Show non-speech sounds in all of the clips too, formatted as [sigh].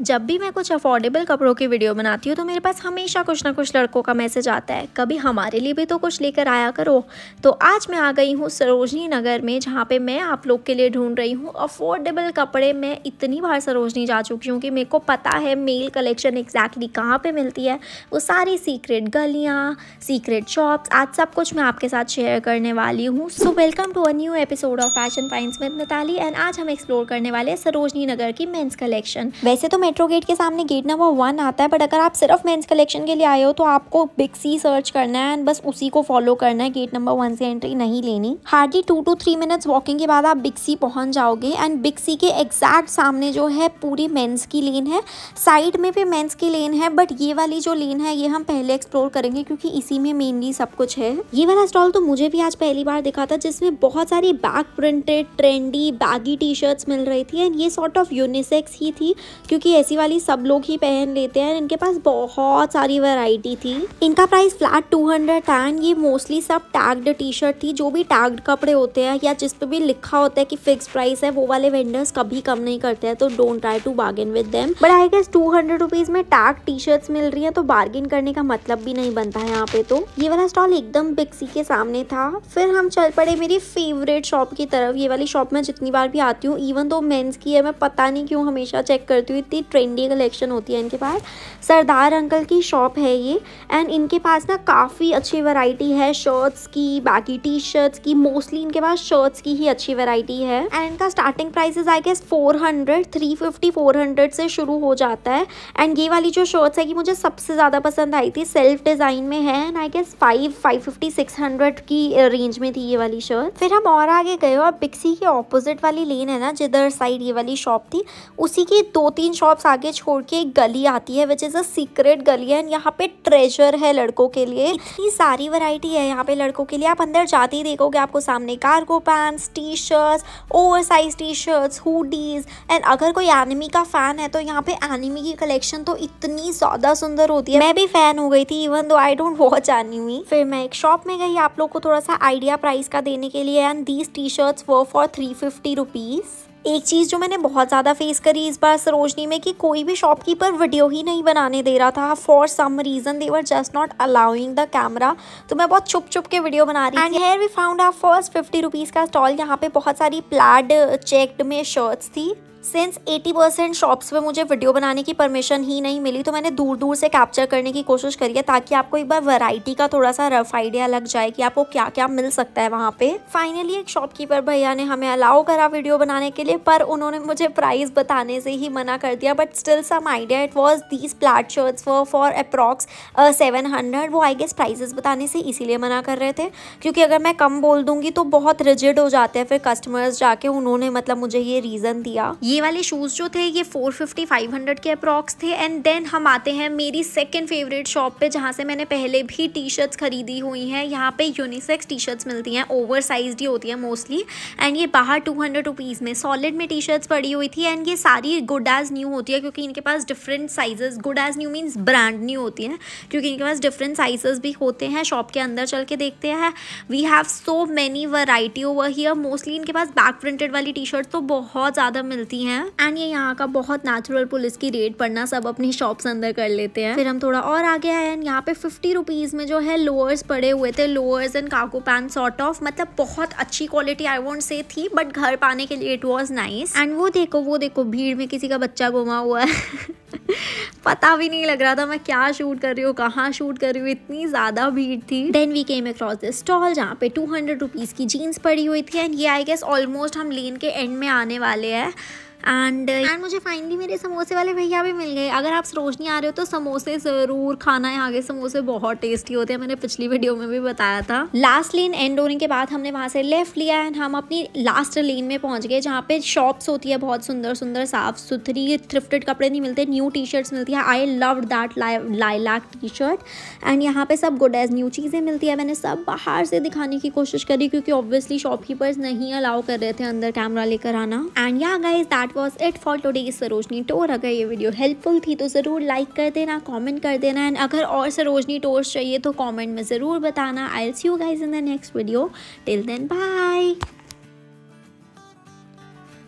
जब भी मैं कुछ अफोर्डेबल कपड़ों की वीडियो बनाती हूँ तो मेरे पास हमेशा कुछ ना कुछ लड़कों का मैसेज आता है कभी हमारे लिए भी तो कुछ लेकर आया करो तो आज मैं आ गई हूँ सरोजनी नगर में जहाँ पे मैं आप लोग के लिए ढूंढ रही हूँ अफोर्डेबल कपड़े मैं इतनी बार सरोजनी जा चुकी हूँ कि मेरे को पता है मेल कलेक्शन एग्जैक्टली कहाँ पर मिलती है वो सारी सीक्रेट गलियाँ सीक्रेट शॉप्स आज सब कुछ मैं आपके साथ शेयर करने वाली हूँ so welcome to a new episode of fashion finds with Mitali and आज हम एक्सप्लोर करने वाले हैं सरोजनी नगर की मेन्स कलेक्शन वैसे तो मेट्रो गेट के सामने गेट नंबर वन आता है बट अगर आप सिर्फ मेंस कलेक्शन के लिए आए हो तो आपको बिग सी सर्च करना है एंड बस उसी को फॉलो करना है गेट नंबर वन से एंट्री नहीं लेनी hardly two two three minutes walking के बाद आप बिग सी पहुंच जाओगे एंड बिग सी के एग्जैक्ट सामने जो है पूरी मेन्स की लेन है साइड में भी मेन्स की लेन है बट ये वाली जो लेन है ये हम पहले एक्सप्लोर करेंगे क्योंकि इसी में मेनली सब कुछ है ये वाला स्टॉल तो मुझे भी आज पहली बार दिखा था जिसमें बहुत सारी back printed trendy baggy T shirts मिल रही थी एंड ये सॉर्ट ऑफ यूनिसेक्स ही थी क्योंकि की ऐसी वाली सब लोग ही पहन लेते हैं इनके पास बहुत सारी वैरायटी थी इनका प्राइस फ्लैट टू हंड्रेड था एंड ये मोस्टली सब टैग्ड टी शर्ट थी जो भी टैग्ड कपड़े होते हैं या जिस पे भी लिखा होता है कि फिक्स प्राइस है वो वाले वेंडर्स कभी कम नहीं करते हैं तो don't try to bargain with them but I guess two hundred rupees में टैग टी शर्ट मिल रही है तो बार्गेन करने का मतलब भी नहीं बनता है यहाँ पे तो ये वाला स्टॉल एकदम बिक्सी के सामने था फिर हम चल पड़े मेरी फेवरेट शॉप की तरफ ये वाली शॉप में जितनी बार भी आती हूँ इवन तो मेन्स की है मैं पता नहीं क्यों हमेशा चेक करती हूँ इतनी इतनी ट्रेंडी कलेक्शन होती है इनके पास सरदार अंकल की शॉप है ये एंड इनके पास ना काफ़ी अच्छी वैरायटी है शर्ट्स की बाकी टी शर्ट्स की मोस्टली इनके पास शर्ट्स की ही अच्छी वैरायटी है एंड इनका स्टार्टिंग प्राइसेस आई गेस 400 350 400 से शुरू हो जाता है एंड ये वाली जो शर्ट्स है कि मुझे सबसे ज़्यादा पसंद आई थी सेल्फ डिज़ाइन में है and I guess five five fifty six hundred की रेंज में थी ये वाली शर्ट फिर हम और आगे गए और पिक्सी के ऑपोजिट वाली लेन है ना जिधर साइड ये वाली शॉप थी उसी की दो तीन शॉप शॉप्स आगे छोड़ के एक गली आती है विच इज़ अ सीक्रेट गली एंड यहाँ पे ट्रेजर है लड़कों के लिए इतनी सारी वैरायटी है यहाँ पे लड़कों के लिए आप अंदर जाते ही देखोगे आपको सामने cargo pants T shirts oversize T shirts hoodies and अगर कोई एनिमी का फ़ैन है तो यहाँ पे एनिमी की कलेक्शन तो इतनी ज़्यादा सुंदर होती है मैं भी फ़ैन हो गई थी even though I don't watch enemy फिर मैं एक शॉप में गई आप लोग को थोड़ा सा आइडिया प्राइस का देने के लिए and these T shirts were for three fifty rupees एक चीज़ जो मैंने बहुत ज़्यादा फेस करी इस बार सरोजनी में कि कोई भी शॉपकीपर वीडियो ही नहीं बनाने दे रहा था for some reason they were just not allowing the camera तो मैं बहुत छुप छुप के वीडियो बना रही and here we found our first fifty rupees का स्टॉल यहाँ पे बहुत सारी प्लाड चेकड में शर्ट्स थी सिंस 80 परसेंट शॉप्स पर मुझे वीडियो बनाने की परमिशन ही नहीं मिली तो मैंने दूर दूर से कैप्चर करने की कोशिश करी है ताकि आपको एक बार वैरायटी का थोड़ा सा रफ आइडिया लग जाए कि आपको क्या क्या मिल सकता है वहाँ पे फाइनली एक शॉपकीपर भैया ने हमें अलाउ करा वीडियो बनाने के लिए पर उन्होंने मुझे प्राइस बताने से ही मना कर दिया but still some idea it was these plaid shirts for for approx seven hundred वो आई गेस प्राइजेस बताने से इसीलिए मना कर रहे थे क्योंकि अगर मैं कम बोल दूंगी तो बहुत रिजिड हो जाते हैं फिर कस्टमर्स जाके उन्होंने मतलब मुझे ये रीज़न दिया ये ये वाले शूज़ जो थे ये 450 500 के अप्रॉक्स थे एंड देन हम आते हैं मेरी सेकेंड फेवरेट शॉप पे जहाँ से मैंने पहले भी टी शर्ट्स खरीदी हुई हैं यहाँ पे यूनिसेक्स टी शर्ट्स मिलती हैं ओवर साइज ही होती हैं मोस्टली एंड ये बाहर टू हंड्रेड रुपीज़ में सॉलिड में टी शर्ट्स पड़ी हुई थी एंड ये सारी गुड एज़ न्यू होती है क्योंकि इनके पास different sizes good as new means brand new होती है क्योंकि इनके पास डिफरेंट साइजेस भी होते हैं शॉप के अंदर चल के देखते हैं we have so many variety over here mostly इनके पास बैक प्रिंटेड वाली टी शर्ट तो बहुत ज़्यादा मिलती होती हैं एंड ये यहाँ का बहुत नेचुरल पुलिस की रेट पड़ना सब अपनी शॉप्स अंदर कर लेते हैं फिर हम थोड़ा और आगे आए एंड यहाँ पे फिफ्टी रुपीज़ में जो है लोअर्स पड़े हुए थे लोअर्स एंड काको पैन सॉर्ट ऑफ मतलब बहुत अच्छी क्वालिटी आई वॉन्ट से थी बट घर पाने के लिए इट वॉज नाइस एंड वो देखो वो देखो भीड़ में किसी का बच्चा घुमा हुआ है [laughs] पता भी नहीं लग रहा था मैं क्या शूट कर रही हूँ कहाँ शूट कर रही हूँ इतनी ज़्यादा भीड़ थी then we came across this stall जहाँ पे टू हंड्रेड रुपीज़ की जीन्स पड़ी हुई थी एंड ये आई गेस ऑलमोस्ट हम लेन के एंड में आने वाले हैं एंड एंड uh, मुझे फाइनली मेरे समोसे वाले भैया भी मिल गए अगर आप सरोजनी आ रहे हो तो समोसे ज़रूर खाना यहाँ के समोसे बहुत टेस्टी होते हैं मैंने पिछली वीडियो में भी बताया था लास्ट लेन एंड होने के बाद हमने वहाँ से लेफ्ट लिया एंड हम अपनी लास्ट लेन में पहुँच गए जहाँ पे शॉप्स होती है बहुत सुंदर सुंदर साफ सुथरी थ्रिफ्टेड कपड़े नहीं मिलते न्यू टी शर्ट्स मिलती है I love that lilac T shirt and यहाँ पे सब गुड एज न्यू चीज़ें मिलती है मैंने सब बाहर से दिखाने की कोशिश करी क्योंकि ऑब्वियसली शॉपकीपर्स नहीं अलाउ कर रहे थे अंदर कैमरा लेकर आना and yeah guys that that was it for today की सरोजनी टोर अगर ये वीडियो हेल्पफुल थी तो ज़रूर लाइक कर देना कॉमेंट कर देना एंड अगर और सरोजनी टोर्स चाहिए तो कॉमेंट में ज़रूर बताना I'll see you guys in the next video till then bye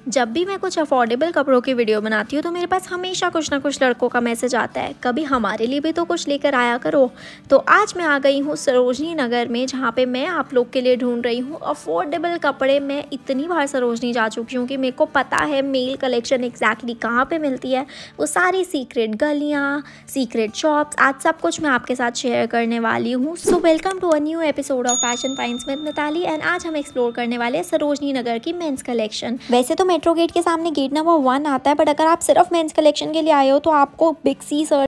जब भी मैं कुछ अफोर्डेबल कपड़ों की वीडियो बनाती हूँ तो मेरे पास हमेशा कुछ ना कुछ लड़कों का मैसेज आता है कभी हमारे लिए भी तो कुछ लेकर आया करो तो आज मैं आ गई हूँ सरोजनी नगर में जहाँ पे मैं आप लोग के लिए ढूंढ रही हूँ अफोर्डेबल कपड़े मैं इतनी बार सरोजनी जा चुकी हूँ कि मेरे को पता है मेल कलेक्शन एग्जैक्टली कहाँ पर मिलती है वो सारी सीक्रेट गलियाँ सीक्रेट शॉप्स आज सब कुछ मैं आपके साथ शेयर करने वाली हूँ so welcome to a new episode of fashion finds with Mitali and आज हम एक्सप्लोर करने वाले सरोजनी नगर की मेन्स कलेक्शन वैसे तो मैं मेट्रो गेट के सामने गेट नंबर वन आता है बट अगर आप सिर्फ मेंस कलेक्शन के लिए आए हो तो आपको बिग सी सर